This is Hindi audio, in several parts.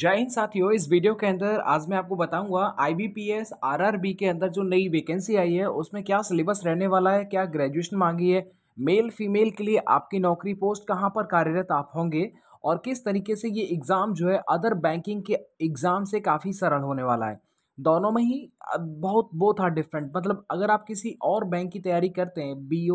जय हिंद साथियों इस वीडियो के अंदर आज मैं आपको बताऊंगा आईबीपीएस आरआरबी के अंदर जो नई वैकेंसी आई है उसमें क्या सिलेबस रहने वाला है क्या ग्रेजुएशन मांगी है मेल फीमेल के लिए आपकी नौकरी पोस्ट कहाँ पर कार्यरत आप होंगे और किस तरीके से ये एग्ज़ाम जो है अदर बैंकिंग के एग्ज़ाम से काफ़ी सरल होने वाला है दोनों में ही बहुत बहुत हार डिफरेंट मतलब अगर आप किसी और बैंक की तैयारी करते हैं बी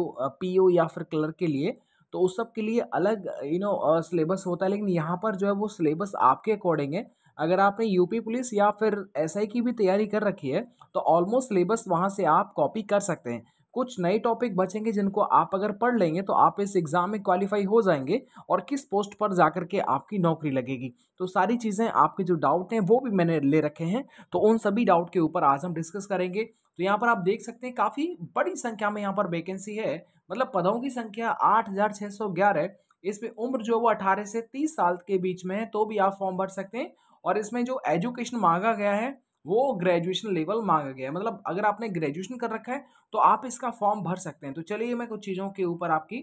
ओ या फिर क्लर्क के लिए तो उस सब के लिए अलग यू नो सिलेबस होता है लेकिन यहाँ पर जो है वो सिलेबस आपके अकॉर्डिंग है अगर आपने यूपी पुलिस या फिर एसआई की भी तैयारी कर रखी है तो ऑलमोस्ट सिलेबस वहाँ से आप कॉपी कर सकते हैं कुछ नए टॉपिक बचेंगे जिनको आप अगर पढ़ लेंगे तो आप इस एग्ज़ाम में क्वालिफाई हो जाएंगे और किस पोस्ट पर जाकर के आपकी नौकरी लगेगी तो सारी चीज़ें आपके जो डाउट हैं वो भी मैंने ले रखे हैं तो उन सभी डाउट के ऊपर आज हम डिस्कस करेंगे तो यहाँ पर आप देख सकते हैं काफ़ी बड़ी संख्या में यहाँ पर वैकेंसी है मतलब पदों की संख्या आठ हज़ार छः सौ ग्यारह इसमें उम्र जो वो अठारह से तीस साल के बीच में है तो भी आप फॉर्म भर सकते हैं और इसमें जो एजुकेशन मांगा गया है वो ग्रेजुएशन लेवल मांगा गया है मतलब अगर आपने ग्रेजुएशन कर रखा है तो आप इसका फॉर्म भर सकते हैं तो चलिए मैं कुछ चीज़ों के ऊपर आपकी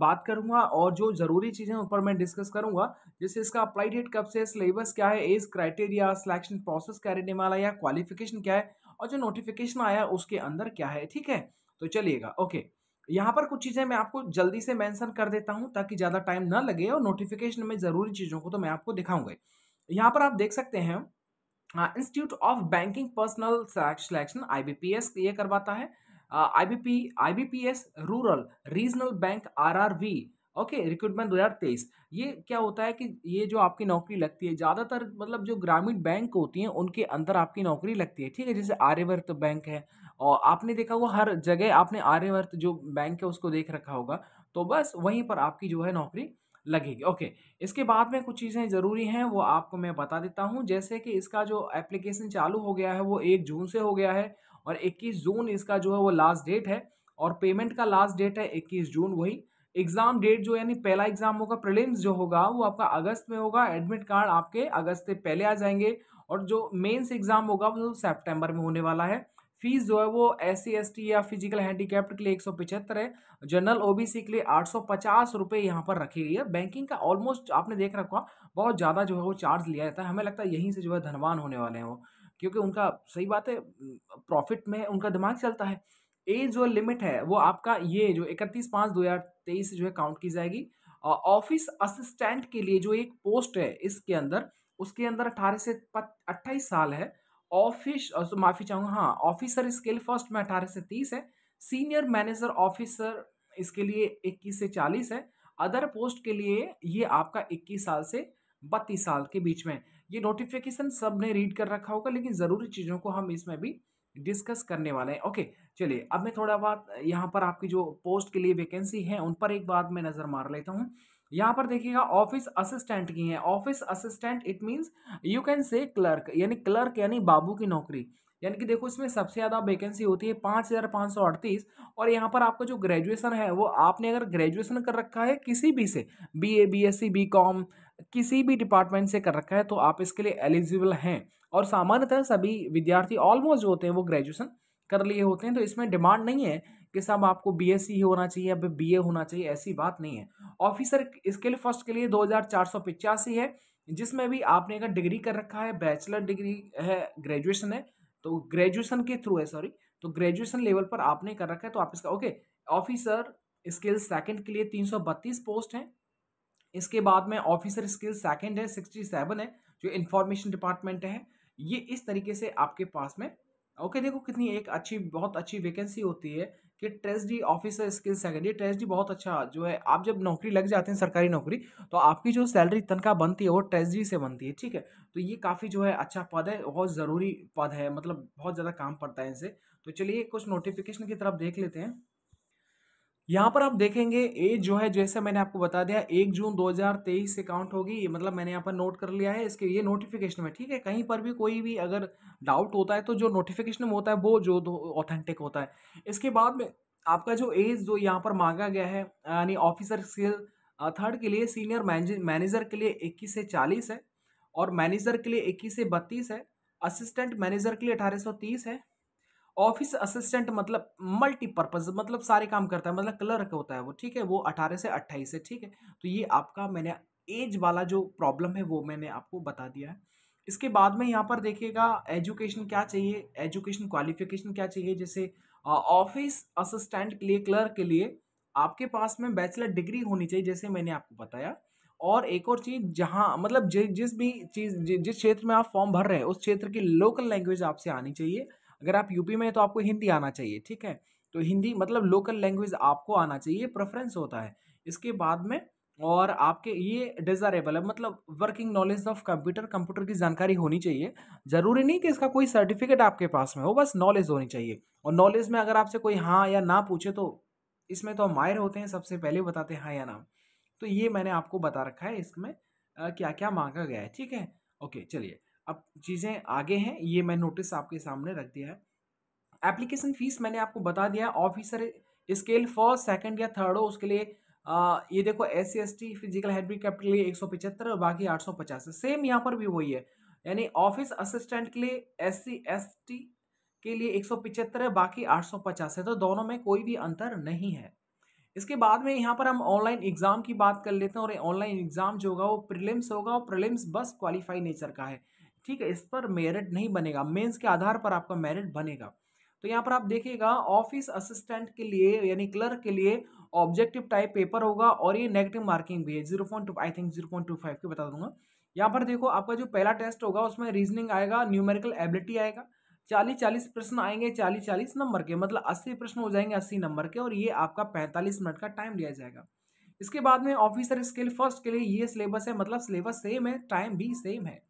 बात करूंगा और जो ज़रूरी चीज़ें ऊपर मैं डिस्कस करूंगा जैसे इसका अप्लाई डेट कब से सिलेबस क्या है एज क्राइटेरिया सिलेक्शन प्रोसेस क्या रहने वाला या क्वालिफिकेशन क्या है और जो नोटिफिकेशन आया उसके अंदर क्या है ठीक है तो चलिएगा ओके यहाँ पर कुछ चीज़ें मैं आपको जल्दी से मैंसन कर देता हूँ ताकि ज़्यादा टाइम ना लगे और नोटिफिकेशन में ज़रूरी चीज़ों को तो मैं आपको दिखाऊंगा यहाँ पर आप देख सकते हैं institute of banking personnel selection IBPS ये करवाता है IBP IBPS rural regional bank RRB okay recruitment तेईस ये क्या होता है कि ये जो आपकी नौकरी लगती है ज़्यादातर मतलब जो ग्रामीण बैंक होती हैं उनके अंदर आपकी नौकरी लगती है ठीक है जैसे आर्यवर्त बैंक है और आपने देखा हुआ हर जगह आपने आर्यवर्त जो बैंक है उसको देख रखा होगा तो बस वहीं पर आपकी जो है नौकरी लगेगी ओके इसके बाद में कुछ चीज़ें ज़रूरी हैं वो आपको मैं बता देता हूँ जैसे कि इसका जो एप्लीकेशन चालू हो गया है वो एक जून से हो गया है और इक्कीस जून इसका जो है वो लास्ट डेट है और पेमेंट का लास्ट डेट है इक्कीस जून वही एग्ज़ाम डेट जो यानी पहला एग्ज़ाम होगा प्रिलिम्स जो होगा वो आपका अगस्त में होगा एडमिट कार्ड आपके अगस्त से पहले आ जाएंगे और जो मेंस एग्ज़ाम होगा वो सितंबर में होने वाला है फीस जो है वो एस सी या फिजिकल हैंडीकैप्ट के लिए एक सौ पिछहत्तर है जनरल ओबीसी के लिए आठ सौ पचास रुपये यहाँ पर रखी गई है बैंकिंग का ऑलमोस्ट आपने देख रखा बहुत ज़्यादा जो है वो चार्ज लिया जाता है हमें लगता है यहीं से जो है धनवान होने वाले हैं वो क्योंकि उनका सही बात है प्रॉफिट में उनका दिमाग चलता है एज जो लिमिट है वो आपका ये जो इकतीस पाँच दो हज़ार तेईस जो है काउंट की जाएगी ऑफिस असिस्टेंट के लिए जो एक पोस्ट है इसके अंदर उसके अंदर अठारह से अट्ठाईस साल है ऑफिस uh, माफी चाहूँगा हाँ ऑफिसर स्केल फर्स्ट में अठारह से तीस है सीनियर मैनेजर ऑफिसर इसके लिए इक्कीस से चालीस है अदर पोस्ट के लिए ये आपका इक्कीस साल से बत्तीस साल के बीच में ये नोटिफिकेशन सब ने रीड कर रखा होगा लेकिन ज़रूरी चीज़ों को हम इसमें भी डिस्कस करने वाले हैं ओके चलिए अब मैं थोड़ा बात यहाँ पर आपकी जो पोस्ट के लिए वैकेंसी है उन पर एक बात मैं नज़र मार लेता हूँ यहाँ पर देखिएगा ऑफिस असिस्टेंट की है office assistant it means you can say clerk यानी क्लर्क यानी बाबू की नौकरी यानी कि देखो इसमें सबसे ज़्यादा वैकेंसी होती है पाँच हज़ार पाँच सौ अड़तीस और यहाँ पर आपका जो ग्रेजुएशन है वो आपने अगर ग्रेजुएशन कर रखा है किसी भी से B A B S C B com किसी भी डिपार्टमेंट से कर रखा है तो आप इसके लिए एलिजिबल हैं और सामान्यतः सभी विद्यार्थी ऑलमोस्ट होते हैं वो ग्रेजुएशन कर लिए होते हैं तो इसमें डिमांड नहीं है कि साहब आपको बी एस ही होना चाहिए अब बी ए होना चाहिए ऐसी बात नहीं है ऑफिसर इसके लिए फर्स्ट के लिए दो हज़ार चार सौ पिचासी है जिसमें भी आपने अगर डिग्री कर रखा है बैचलर डिग्री है ग्रेजुएशन है तो ग्रेजुएशन के थ्रू है सॉरी तो ग्रेजुएशन लेवल पर आपने कर रखा है तो आप इसका ओके ऑफिसर स्किल सेकंड के लिए तीन सौ बत्तीस पोस्ट हैं इसके बाद में ऑफिसर स्किल सेकंड है सिक्सटी सेवन है जो इन्फॉर्मेशन डिपार्टमेंट है ये इस तरीके से आपके पास में ओके देखो कितनी एक अच्छी बहुत अच्छी वैकेंसी होती है कि ट्रेजडी ऑफिसर स्किल सेकंड ये ट्रेजडी बहुत अच्छा जो है आप जब नौकरी लग जाते हैं सरकारी नौकरी तो आपकी जो सैलरी तनख्वाह बनती है वो ट्रेजडी से बनती है ठीक है तो ये काफ़ी जो है अच्छा पद है बहुत ज़रूरी पद है मतलब बहुत ज़्यादा काम पड़ता है इनसे तो चलिए कुछ नोटिफिकेशन की तरफ देख लेते हैं यहाँ पर आप देखेंगे एज जो है जैसे मैंने आपको बता दिया एक जून 2023 से काउंट होगी ये मतलब मैंने यहाँ पर नोट कर लिया है इसके ये नोटिफिकेशन में ठीक है कहीं पर भी कोई भी अगर डाउट होता है तो जो नोटिफिकेशन में होता है वो जो ऑथेंटिक होता है इसके बाद में आपका जो एज जो यहाँ पर मांगा गया है यानी ऑफिसर स्किल थर्ड के लिए सीनियर मैनेजर के लिए इक्कीस से चालीस है और मैनेजर के लिए इक्कीस से बत्तीस है असिस्टेंट मैनेजर के लिए अठारह सौ तीस है ऑफिस असिस्टेंट मतलब मल्टीपर्पज़ मतलब सारे काम करता है मतलब क्लर्क होता है वो ठीक है वो अठारह से अट्ठाईस है ठीक है तो ये आपका मैंने एज वाला जो प्रॉब्लम है वो मैंने आपको बता दिया है इसके बाद में यहाँ पर देखिएगा एजुकेशन क्या चाहिए एजुकेशन क्वालिफिकेशन क्या चाहिए जैसे ऑफिस असिस्टेंट के लिए क्लर्क के लिए आपके पास में बैचलर डिग्री होनी चाहिए जैसे मैंने आपको बताया और एक और चीज़ जहाँ मतलब जिस भी चीज़ जिस क्षेत्र में आप फॉर्म भर रहे हैं उस क्षेत्र की लोकल लैंग्वेज आपसे आनी चाहिए अगर आप यूपी में हैं तो आपको हिंदी आना चाहिए ठीक है तो हिंदी मतलब लोकल लैंग्वेज आपको आना चाहिए प्रेफरेंस होता है इसके बाद में और आपके ये डिज़ायरेबल है मतलब working knowledge of computer computer की जानकारी होनी चाहिए ज़रूरी नहीं कि इसका कोई सर्टिफिकेट आपके पास में हो बस नॉलेज होनी चाहिए और नॉलेज में अगर आपसे कोई हाँ या ना पूछे तो इसमें तो हम माहिर होते हैं सबसे पहले बताते हैं हाँ या ना तो ये मैंने आपको बता रखा है इसमें क्या क्या मांगा गया है ठीक है ओके चलिए अब चीज़ें आगे हैं ये मैं नोटिस आपके सामने रख दिया है एप्लीकेशन फ़ीस मैंने आपको बता दिया है ऑफिसर स्केल फर्स्ट सेकंड या थर्ड हो उसके लिए आ, ये देखो S C S T physical हेडबी कैप्टन के लिए एक सौ पिचहत्तर और बाकी आठ सौ पचास सेम यहाँ पर भी वही है यानी ऑफिस असिस्टेंट के लिए एस सी एस टी के लिए एक सौ पिचहत्तर है बाकी आठ सौ पचास है तो दोनों में कोई भी अंतर नहीं है इसके बाद में यहाँ पर हम ऑनलाइन एग्ज़ाम की बात कर लेते हैं और ऑनलाइन एग्ज़ाम जो होगा वो प्रिलिम्स होगा और प्रिलिम्स बस क्वालिफाई नेचर का है ठीक है इस पर मेरिट नहीं बनेगा मेंस के आधार पर आपका मेरिट बनेगा तो यहाँ पर आप देखिएगा ऑफिस असिस्टेंट के लिए यानी क्लर्क के लिए ऑब्जेक्टिव टाइप पेपर होगा और ये नेगेटिव मार्किंग भी है zero point two I think zero point two five के बता दूंगा यहाँ पर देखो आपका जो पहला टेस्ट होगा उसमें रीजनिंग आएगा न्यूमेरिकल एबिलिटी आएगा चालीस चालीस प्रश्न आएंगे चालीस चालीस नंबर के मतलब अस्सी प्रश्न हो जाएंगे अस्सी नंबर के और ये आपका पैंतालीस मिनट का टाइम लिया जाएगा इसके बाद में ऑफिसर स्किल फर्स्ट के लिए ये सिलेबस है मतलब सिलेबस सेम है टाइम भी सेम है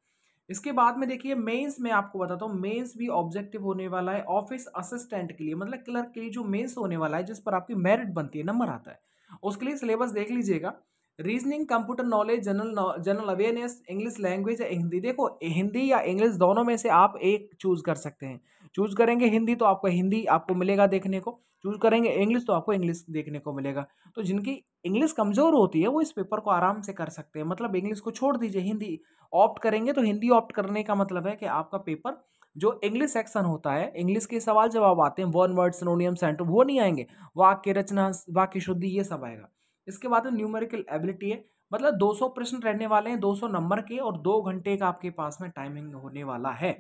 इसके बाद में देखिए मेंस में आपको बताता हूँ मेंस भी ऑब्जेक्टिव होने वाला है ऑफिस असिस्टेंट के लिए मतलब क्लर्क के लिए जो मेंस होने वाला है जिस पर आपकी मेरिट बनती है नंबर आता है उसके लिए सिलेबस देख लीजिएगा reasoning computer knowledge general general awareness English language या हिंदी देखो हिंदी या इंग्लिश दोनों में से आप एक चूज कर सकते हैं चूज़ करेंगे हिंदी तो आपको हिंदी आपको मिलेगा देखने को चूज़ करेंगे इंग्लिश तो आपको इंग्लिश देखने को मिलेगा तो जिनकी इंग्लिश कमज़ोर होती है वो इस पेपर को आराम से कर सकते हैं मतलब इंग्लिश को छोड़ दीजिए हिंदी ऑप्ट करेंगे तो हिंदी ऑप्ट करने का मतलब है कि आपका पेपर जो इंग्लिश सेक्शन होता है इंग्लिश के सवाल जवाब आते हैं वन वर्ड सिनोनियम सेंटर वो नहीं आएंगे वाक्य रचना वाक्य शुद्धि ये सब आएगा इसके बाद न्यूमेरिकल एबिलिटी है मतलब 200 प्रश्न रहने वाले हैं 200 नंबर के और दो घंटे का आपके पास में टाइमिंग होने वाला है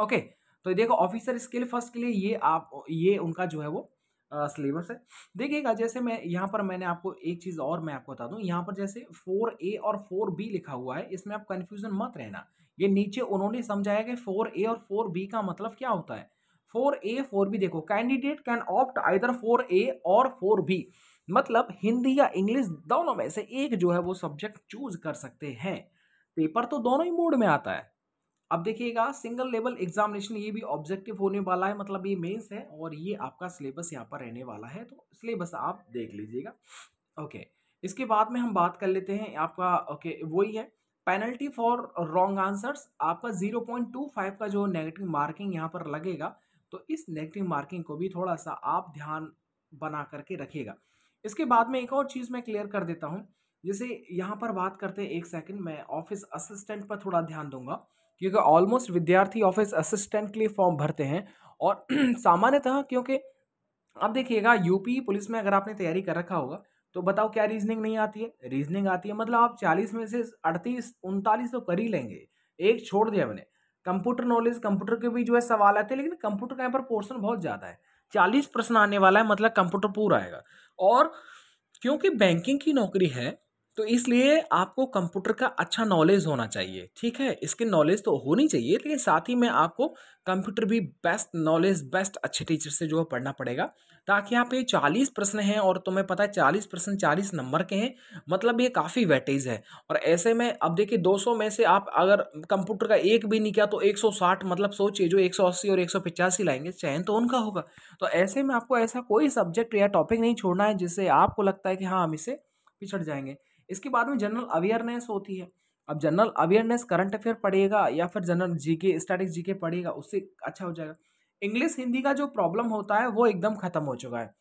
ओके okay, तो देखो ऑफिसर स्किल फर्स्ट के लिए ये आप ये उनका जो है वो सिलेबस है देखिएगा जैसे मैं यहाँ पर मैंने आपको एक चीज़ और मैं आपको बता दूँ यहाँ पर जैसे फोर ए और फोर बी लिखा हुआ है इसमें आप कन्फ्यूज़न मत रहना ये नीचे उन्होंने समझाया कि फोर ए और फोर बी का मतलब क्या होता है फोर ए फोर बी देखो candidate can opt either four A और फोर बी मतलब हिंदी या इंग्लिश दोनों में से एक जो है वो सब्जेक्ट चूज कर सकते हैं पेपर तो दोनों ही मोड में आता है अब देखिएगा सिंगल लेवल एग्जामिनेशन ये भी ऑब्जेक्टिव होने वाला है मतलब ये मेंस है और ये आपका सिलेबस यहाँ पर रहने वाला है तो सिलेबस आप देख लीजिएगा ओके इसके बाद में हम बात कर लेते हैं आपका ओके वही है पेनल्टी फॉर रॉन्ग आंसर्स आपका जीरो पॉइंट टू फाइव का जो नेगेटिव मार्किंग यहाँ पर लगेगा तो इस नेगेटिव मार्किंग को भी थोड़ा सा आप ध्यान बना करके रखिएगा इसके बाद में एक और चीज़ मैं क्लियर कर देता हूँ जैसे यहाँ पर बात करते हैं एक सेकेंड मैं ऑफिस असिस्टेंट पर थोड़ा ध्यान दूंगा क्योंकि ऑलमोस्ट विद्यार्थी ऑफिस असिस्टेंट के लिए फॉर्म भरते हैं और सामान्यतः क्योंकि अब देखिएगा यूपी e पुलिस में अगर आपने तैयारी कर रखा होगा तो बताओ क्या रीजनिंग नहीं आती है रीजनिंग आती है मतलब आप चालीस में से अड़तीस उनतालीस तो कर ही लेंगे एक छोड़ दिया मैंने कंप्यूटर नॉलेज कंप्यूटर के भी जो है सवाल आते हैं लेकिन कंप्यूटर का यहाँ पर पोर्सन बहुत ज़्यादा है चालीस प्रश्न आने वाला है मतलब कंप्यूटर पूरा आएगा और क्योंकि बैंकिंग की नौकरी है तो इसलिए आपको कंप्यूटर का अच्छा नॉलेज होना चाहिए ठीक है इसके नॉलेज तो होनी चाहिए लेकिन साथ ही में आपको कंप्यूटर भी बेस्ट नॉलेज बेस्ट अच्छे टीचर से जो है पढ़ना पड़ेगा ताकि यहाँ पे चालीस प्रश्न हैं और तुम्हें पता है चालीस प्रश्न चालीस नंबर के हैं मतलब ये काफ़ी वेटेज है और ऐसे में अब देखिए दो सौ में से आप अगर कंप्यूटर का एक भी नहीं किया तो एक सौ साठ मतलब सोचिए जो एक सौ अस्सी और एक सौ लाएंगे चयन तो उनका होगा तो ऐसे में आपको ऐसा कोई सब्जेक्ट या टॉपिक नहीं छोड़ना है जिससे आपको लगता है कि हाँ हम इसे पिछड़ जाएंगे इसके बाद में जनरल अवेयरनेस होती है अब जनरल अवेयरनेस करंट अफेयर पढ़िएगा या फिर जनरल जीके स्टैटिक जीके पढ़िएगा उससे अच्छा हो जाएगा इंग्लिश हिंदी का जो प्रॉब्लम होता है वो एकदम ख़त्म हो चुका है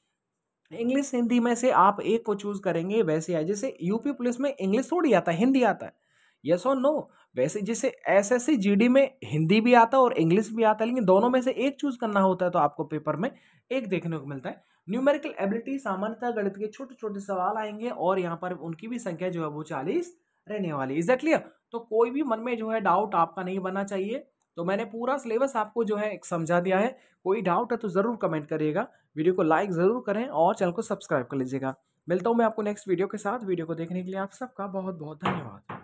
इंग्लिश हिंदी में से आप एक को चूज़ करेंगे वैसे है जैसे यूपी पुलिस में इंग्लिश थोड़ी आता है हिंदी आता है यस और नो वैसे जैसे S S C G D में हिंदी भी आता है और इंग्लिश भी आता है लेकिन दोनों में से एक चूज़ करना होता है तो आपको पेपर में एक देखने को मिलता है न्यूमेरिकल एबिलिटी सामान्यतः गणित के छोटे छोटे सवाल आएंगे और यहाँ पर उनकी भी संख्या जो है वो चालीस रहने वाली इज दैट क्लियर तो कोई भी मन में जो है डाउट आपका नहीं बनना चाहिए तो मैंने पूरा सिलेबस आपको जो है समझा दिया है कोई डाउट है तो ज़रूर कमेंट करिएगा वीडियो को लाइक ज़रूर करें और चैनल को सब्सक्राइब कर लीजिएगा मिलता हूँ मैं आपको नेक्स्ट वीडियो के साथ वीडियो को देखने के लिए आप सबका बहुत बहुत धन्यवाद